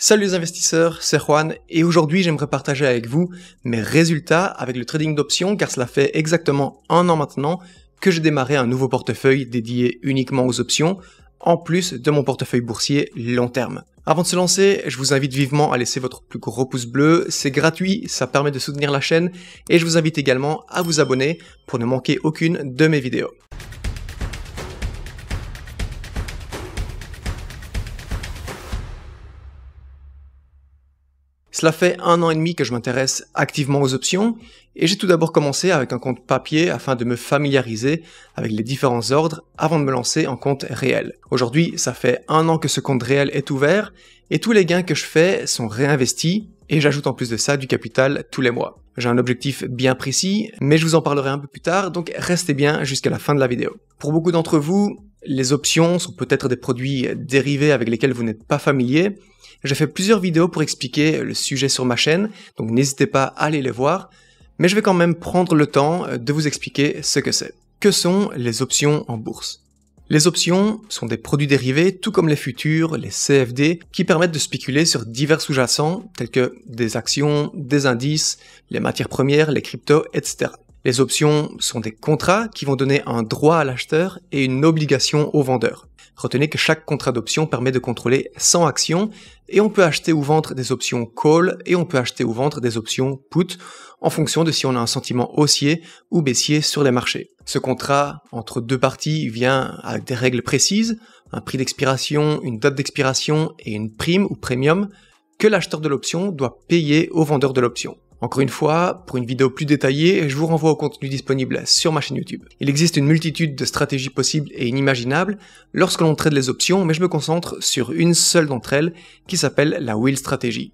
Salut les investisseurs, c'est Juan et aujourd'hui j'aimerais partager avec vous mes résultats avec le trading d'options car cela fait exactement un an maintenant que j'ai démarré un nouveau portefeuille dédié uniquement aux options en plus de mon portefeuille boursier long terme. Avant de se lancer, je vous invite vivement à laisser votre plus gros pouce bleu, c'est gratuit, ça permet de soutenir la chaîne et je vous invite également à vous abonner pour ne manquer aucune de mes vidéos. Cela fait un an et demi que je m'intéresse activement aux options et j'ai tout d'abord commencé avec un compte papier afin de me familiariser avec les différents ordres avant de me lancer en compte réel. Aujourd'hui, ça fait un an que ce compte réel est ouvert et tous les gains que je fais sont réinvestis et j'ajoute en plus de ça du capital tous les mois. J'ai un objectif bien précis, mais je vous en parlerai un peu plus tard, donc restez bien jusqu'à la fin de la vidéo. Pour beaucoup d'entre vous, les options sont peut-être des produits dérivés avec lesquels vous n'êtes pas familier. J'ai fait plusieurs vidéos pour expliquer le sujet sur ma chaîne, donc n'hésitez pas à aller les voir, mais je vais quand même prendre le temps euh, de vous expliquer ce que c'est. Que sont les options en bourse les options sont des produits dérivés, tout comme les futurs, les CFD, qui permettent de spéculer sur divers sous-jacents, tels que des actions, des indices, les matières premières, les cryptos, etc. Les options sont des contrats qui vont donner un droit à l'acheteur et une obligation au vendeur. Retenez que chaque contrat d'option permet de contrôler 100 actions et on peut acheter ou vendre des options call et on peut acheter ou vendre des options put en fonction de si on a un sentiment haussier ou baissier sur les marchés. Ce contrat entre deux parties vient avec des règles précises, un prix d'expiration, une date d'expiration et une prime ou premium que l'acheteur de l'option doit payer au vendeur de l'option. Encore une fois, pour une vidéo plus détaillée, je vous renvoie au contenu disponible sur ma chaîne YouTube. Il existe une multitude de stratégies possibles et inimaginables lorsque l'on traite les options, mais je me concentre sur une seule d'entre elles qui s'appelle la Wheel Strategy.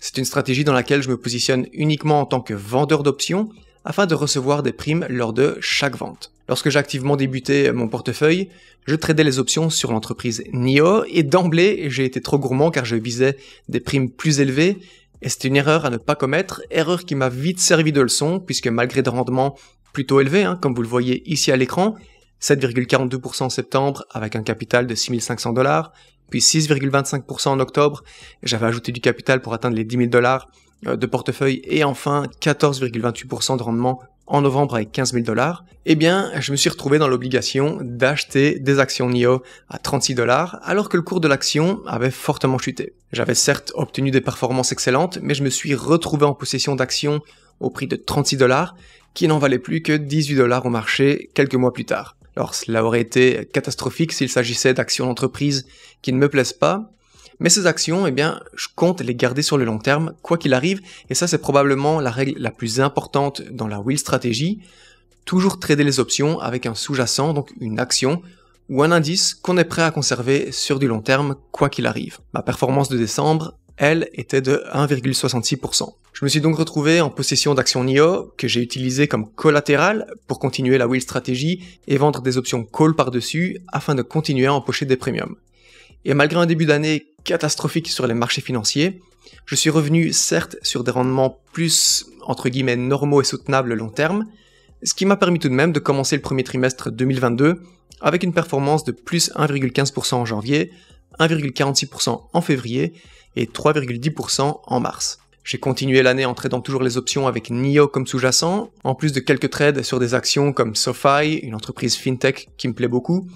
C'est une stratégie dans laquelle je me positionne uniquement en tant que vendeur d'options afin de recevoir des primes lors de chaque vente. Lorsque j'ai activement débuté mon portefeuille, je tradais les options sur l'entreprise NIO et d'emblée j'ai été trop gourmand car je visais des primes plus élevées et c'est une erreur à ne pas commettre, erreur qui m'a vite servi de leçon, puisque malgré des rendements plutôt élevés, hein, comme vous le voyez ici à l'écran, 7,42% en septembre avec un capital de 6500 dollars, puis 6,25% en octobre, j'avais ajouté du capital pour atteindre les 10 000 dollars euh, de portefeuille, et enfin 14,28% de rendement en novembre avec 15 000 dollars, eh bien, je me suis retrouvé dans l'obligation d'acheter des actions NIO à 36 dollars, alors que le cours de l'action avait fortement chuté. J'avais certes obtenu des performances excellentes, mais je me suis retrouvé en possession d'actions au prix de 36 dollars, qui n'en valaient plus que 18 dollars au marché quelques mois plus tard. Alors cela aurait été catastrophique s'il s'agissait d'actions d'entreprise qui ne me plaisent pas, mais ces actions, eh bien, je compte les garder sur le long terme, quoi qu'il arrive, et ça c'est probablement la règle la plus importante dans la wheel stratégie. Toujours trader les options avec un sous-jacent, donc une action, ou un indice qu'on est prêt à conserver sur du long terme, quoi qu'il arrive. Ma performance de décembre, elle, était de 1,66%. Je me suis donc retrouvé en possession d'actions NIO que j'ai utilisées comme collatéral pour continuer la wheel stratégie et vendre des options call par-dessus afin de continuer à empocher des premiums. Et malgré un début d'année catastrophique sur les marchés financiers, je suis revenu certes sur des rendements plus entre guillemets normaux et soutenables long terme, ce qui m'a permis tout de même de commencer le premier trimestre 2022 avec une performance de plus 1,15% en janvier, 1,46% en février et 3,10% en mars. J'ai continué l'année en tradant toujours les options avec NIO comme sous-jacent, en plus de quelques trades sur des actions comme SoFi, une entreprise fintech qui me plaît beaucoup,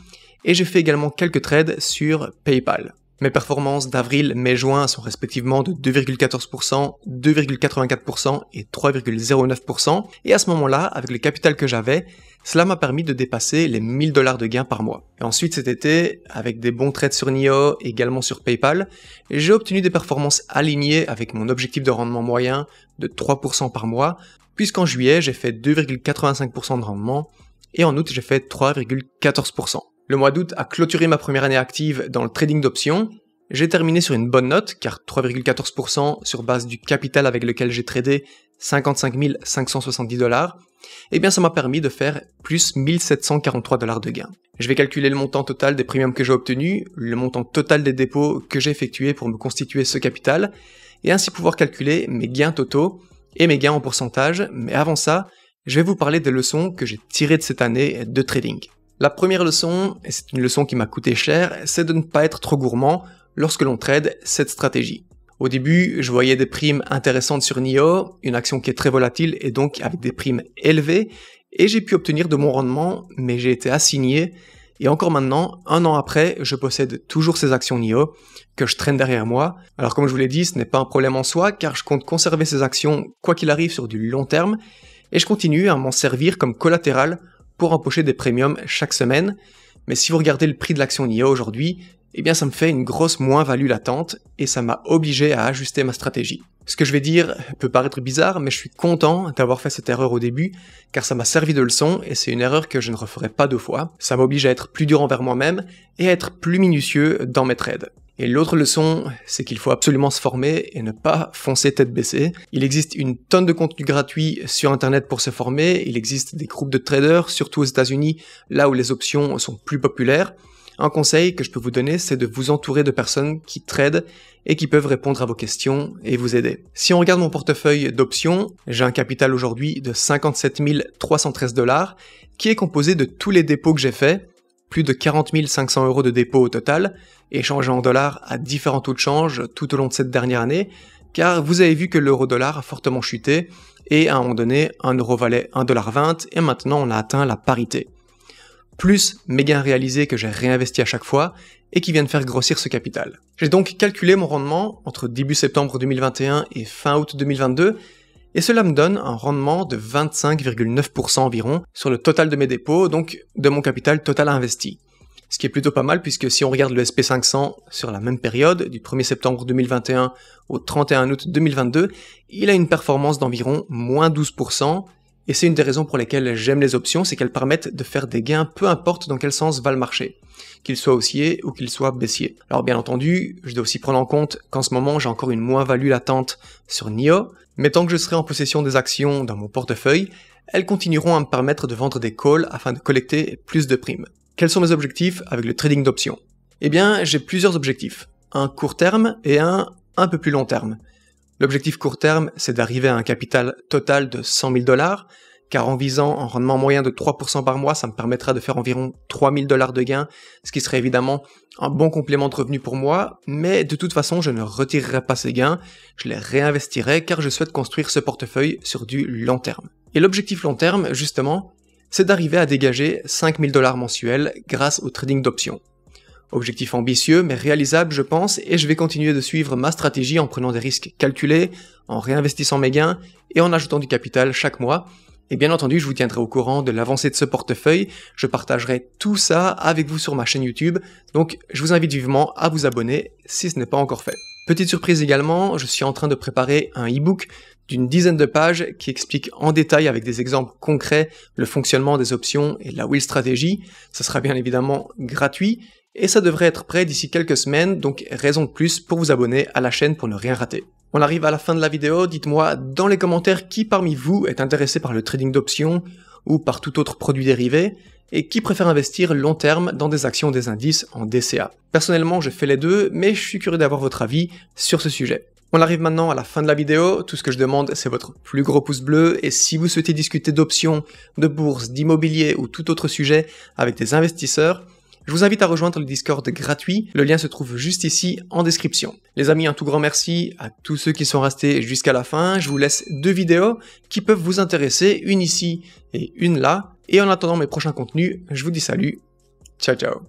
et j'ai fait également quelques trades sur PayPal. Mes performances d'avril, mai, juin sont respectivement de 2,14%, 2,84% et 3,09%, et à ce moment-là, avec le capital que j'avais, cela m'a permis de dépasser les 1000 dollars de gains par mois. Et ensuite cet été, avec des bons trades sur NIO, également sur PayPal, j'ai obtenu des performances alignées avec mon objectif de rendement moyen de 3% par mois, puisqu'en juillet, j'ai fait 2,85% de rendement, et en août, j'ai fait 3,14%. Le mois d'août a clôturé ma première année active dans le trading d'options. J'ai terminé sur une bonne note, car 3,14% sur base du capital avec lequel j'ai tradé 55 570 dollars, eh bien ça m'a permis de faire plus 1743 dollars de gains. Je vais calculer le montant total des premiums que j'ai obtenus, le montant total des dépôts que j'ai effectués pour me constituer ce capital, et ainsi pouvoir calculer mes gains totaux et mes gains en pourcentage, mais avant ça, je vais vous parler des leçons que j'ai tirées de cette année de trading. La première leçon, et c'est une leçon qui m'a coûté cher, c'est de ne pas être trop gourmand lorsque l'on trade cette stratégie. Au début, je voyais des primes intéressantes sur NIO, une action qui est très volatile et donc avec des primes élevées, et j'ai pu obtenir de mon rendement, mais j'ai été assigné, et encore maintenant, un an après, je possède toujours ces actions NIO que je traîne derrière moi. Alors comme je vous l'ai dit, ce n'est pas un problème en soi, car je compte conserver ces actions quoi qu'il arrive sur du long terme, et je continue à m'en servir comme collatéral pour empocher des premiums chaque semaine. Mais si vous regardez le prix de l'action NIO aujourd'hui, eh bien ça me fait une grosse moins-value latente et ça m'a obligé à ajuster ma stratégie. Ce que je vais dire peut paraître bizarre, mais je suis content d'avoir fait cette erreur au début, car ça m'a servi de leçon et c'est une erreur que je ne referai pas deux fois. Ça m'oblige à être plus dur envers moi-même et à être plus minutieux dans mes trades. Et l'autre leçon, c'est qu'il faut absolument se former et ne pas foncer tête baissée. Il existe une tonne de contenu gratuit sur Internet pour se former. Il existe des groupes de traders, surtout aux États-Unis, là où les options sont plus populaires. Un conseil que je peux vous donner, c'est de vous entourer de personnes qui tradent et qui peuvent répondre à vos questions et vous aider. Si on regarde mon portefeuille d'options, j'ai un capital aujourd'hui de 57 313 dollars qui est composé de tous les dépôts que j'ai faits plus de 40 500 euros de dépôt au total, échangés en dollars à différents taux de change tout au long de cette dernière année, car vous avez vu que l'euro-dollar a fortement chuté et à un moment donné, un euro valait 1,20$ et maintenant on a atteint la parité. Plus mes gains réalisés que j'ai réinvestis à chaque fois et qui viennent faire grossir ce capital. J'ai donc calculé mon rendement entre début septembre 2021 et fin août 2022 et cela me donne un rendement de 25,9% environ sur le total de mes dépôts, donc de mon capital total investi. Ce qui est plutôt pas mal puisque si on regarde le SP500 sur la même période, du 1er septembre 2021 au 31 août 2022, il a une performance d'environ moins 12%, et c'est une des raisons pour lesquelles j'aime les options, c'est qu'elles permettent de faire des gains peu importe dans quel sens va le marché, qu'il soit haussier ou qu'il soit baissier. Alors bien entendu, je dois aussi prendre en compte qu'en ce moment j'ai encore une moins-value latente sur NIO, mais tant que je serai en possession des actions dans mon portefeuille, elles continueront à me permettre de vendre des calls afin de collecter plus de primes. Quels sont mes objectifs avec le trading d'options Eh bien, j'ai plusieurs objectifs, un court terme et un un peu plus long terme. L'objectif court terme, c'est d'arriver à un capital total de 100 000 dollars, car en visant un rendement moyen de 3% par mois, ça me permettra de faire environ 3000 dollars de gains, ce qui serait évidemment un bon complément de revenu pour moi, mais de toute façon, je ne retirerai pas ces gains, je les réinvestirai car je souhaite construire ce portefeuille sur du long terme. Et l'objectif long terme, justement, c'est d'arriver à dégager 5000 dollars mensuels grâce au trading d'options. Objectif ambitieux mais réalisable je pense et je vais continuer de suivre ma stratégie en prenant des risques calculés, en réinvestissant mes gains et en ajoutant du capital chaque mois. Et bien entendu, je vous tiendrai au courant de l'avancée de ce portefeuille. Je partagerai tout ça avec vous sur ma chaîne YouTube. Donc, je vous invite vivement à vous abonner si ce n'est pas encore fait. Petite surprise également, je suis en train de préparer un e-book d'une dizaine de pages qui explique en détail avec des exemples concrets le fonctionnement des options et la wheel stratégie. Ça sera bien évidemment gratuit et ça devrait être prêt d'ici quelques semaines, donc raison de plus pour vous abonner à la chaîne pour ne rien rater. On arrive à la fin de la vidéo, dites-moi dans les commentaires qui parmi vous est intéressé par le trading d'options ou par tout autre produit dérivé, et qui préfère investir long terme dans des actions des indices en DCA. Personnellement, je fais les deux, mais je suis curieux d'avoir votre avis sur ce sujet. On arrive maintenant à la fin de la vidéo, tout ce que je demande c'est votre plus gros pouce bleu et si vous souhaitez discuter d'options, de bourses, d'immobilier ou tout autre sujet avec des investisseurs, je vous invite à rejoindre le Discord gratuit, le lien se trouve juste ici en description. Les amis, un tout grand merci à tous ceux qui sont restés jusqu'à la fin, je vous laisse deux vidéos qui peuvent vous intéresser, une ici et une là, et en attendant mes prochains contenus, je vous dis salut, ciao ciao